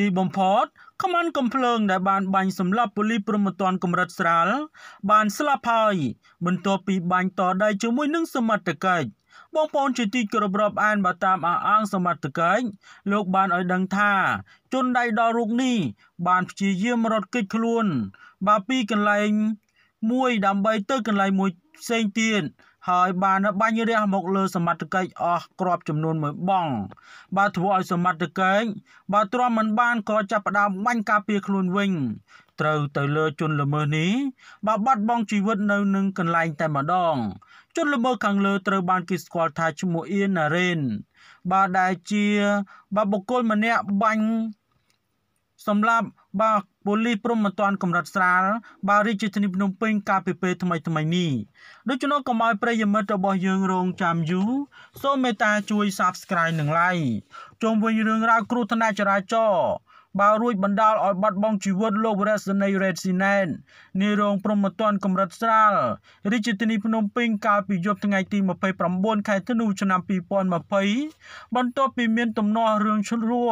ទីបំផុតក្មាន់កំភ្លើងដែលបានបាញ់សម្លាប់ប៉ូលីសព្រមត្តនកម្រិតស្រាល បានស្លាប់ហើយបន្ទាប់ពីបាញ់តដៃជាមួយនឹងសមត្ថកិច្ចបងប្អូនជាទីគោរពរាប់អានបើតាមអះអាងសមត្ថកិច្ចលោកបានឲ្យដឹងថា ជនដៃដល់រូបនេះ បានព្យាយាមរត់គេចខ្លួន បាទពីកន្លែងមួយដើម្បីទៅកន្លែងមួយផ្សេងទៀតហើយបានបាញ់រះមកលើសមត្ថកិច្ចអស់គ្រាប់ចំនួន1បង បាទធ្វើឲ្យសមត្ថកិច្ចបាទទ្រាំមិនបានក៏ចាប់ផ្ដើមបាញ់ការពារខ្លួនវិញត្រូវទៅលើជនល្មើសនេះបើបាត់បង់ជីវិតនៅនឹងកន្លែងតែម្ដងជនល្មើសខាងលើត្រូវបានគេស្គាល់ថាឈ្មោះអៀនណារ៉េនបាទដែលជាបាទបុគ្គលម្នាក់បាញ់សម្រាប់បើប៉ូលីសព្រមមិនទាន់កម្រិតស្រាលបើរាជធានីភ្នំពេញកាលពីពេលថ្មីថ្មីនេះដូច្នោះកុំឲ្យប្រិយមិត្តរបស់យើងរងចាំយូរសូមមេត្តាជួយ Subscribe និង Like ជុំវិញរឿងរ៉ាវគ្រោះថ្នាក់ចរាចរណ៍បើរួចបណ្ដាលឲ្យបាត់បង់ជីវិតលោករស្នីរ៉េតស៊ីណែននារងព្រមតនកម្រិតស្រាលរាជធានីភ្នំពេញកាលពីយប់ថ្ងៃទី29ខែធ្នូឆ្នាំ2020បន្ទាប់ពីមានទំនាស់រឿងឈ្លោះ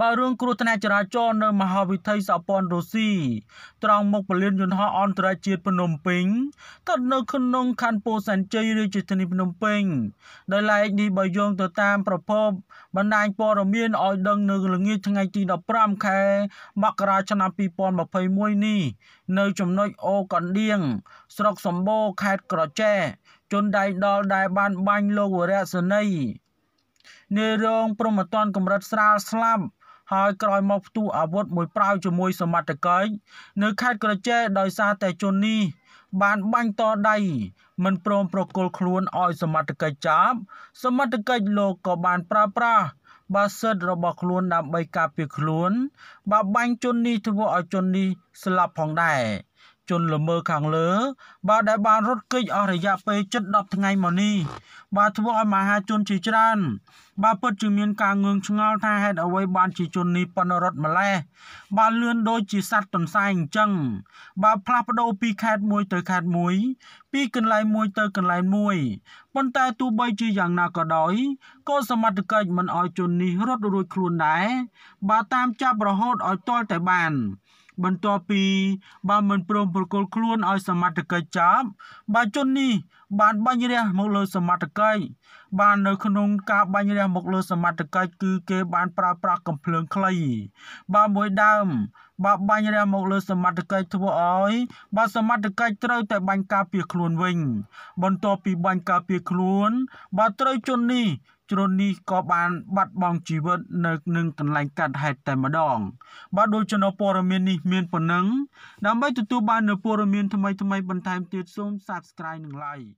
បើរឿងគ្រោះថ្នាក់ចរាចរណ៍នៅមហាវិថីសហព័ន្ធរុស្ស៊ីត្រង់មុខពលានយន្តហោះអន្តរជាតិភ្នំពេញស្ថិតនៅក្នុងខណ្ឌពោធិ៍សែនជ័យរាជធានីភ្នំពេញដោយឡែកនេះបើយោងទៅតាមប្រភពបណ្ដាញព័ត៌មានឲ្យដឹងនៅល្ងាចថ្ងៃទី15ខែមករាឆ្នាំ2021នេះ នៅចំណុចអូកណ្ដៀងស្រុកសម្បូរខេត្តក្រចេះជនដៃដល់ដែលបានបាញ់លោកវរៈសនីនារងព្រមតនកម្រិតស្រាលស្លាប់ហើយក្រោយមកផ្ទុះអាវុធមួយប្រៅជាមួយសមត្ថកិច្ចនៅខេត្តក្រចេះដោយសារតែជននេះ បានបាញ់តដៃមិនព្រមប្រគល់ខ្លួនឲ្យសមត្ថកិច្ចចាប់ សមត្ថកិច្ចលោកក៏បានប្រើប្រាស់បាសិទ្ធរបស់ខ្លួនដើម្បីការពារខ្លួនបើបាញ់ជននេះធ្វើឲ្យជននេះស្លាប់ផងដែរជនល្មើសខាងលើ បាទដែលបានរត់គេចអស់រយៈពេលជិត10ថ្ងៃមកនេះបាទធ្វើឲ្យមហាជនជាច្រើនបាទពិតជាមានការងឿងឆ្ងល់ថាហេតុអ្វីបានជាជននេះប៉ុនរត់ម្លេះបាទលឿនដូចជាសត្វទន្សាយអញ្ចឹង បាទផ្លាស់ប្ដូរពីខេត្តមួយទៅខេត្តមួយ ពីកន្លែងមួយទៅកន្លែងមួយប៉ុន្តែទោះបីជាយ៉ាងណាក៏ដោយក៏សមត្ថកិច្ចមិនឲ្យជននេះរត់រួចខ្លួនដែរបាទតាមចាប់រហូតឲ្យទាល់តែបានបន្ទាប់ពីបើមិនព្រមប្រគល់ខ្លួនឲ្យសមត្ថកិច្ចចាប់បើជននេះបានបាញ់រះមកលើ សមត្ថកិច្ចបាននៅក្នុងការ បាញ់រះមកលើសមត្ថកិច្ចគឺគេ បានប្រើប្រាស់កំភ្លើងខ្លី បាទមួយដើម បាទបាញ់រះមកលើសមត្ថកិច្ចធ្វើឲ្យ បាទសមត្ថកិច្ចត្រូវតែបាញ់ការពារខ្លួនវិញ បន្ទាប់ពីបាញ់ការពារខ្លួន បាទត្រូវជន់នេះជ្រុននេះក៏បាន បាត់បង់ជីវិតនៅនឹងកន្លែងកាត់ហេតុតែម្ដង បាទដូចជំនួព័រមៀននេះមានប៉ុណ្ណឹង ដើម្បីទទួលបាននូវព័រមៀនថ្មីៗបន្ថែមទៀតសូម Subscribe និង Like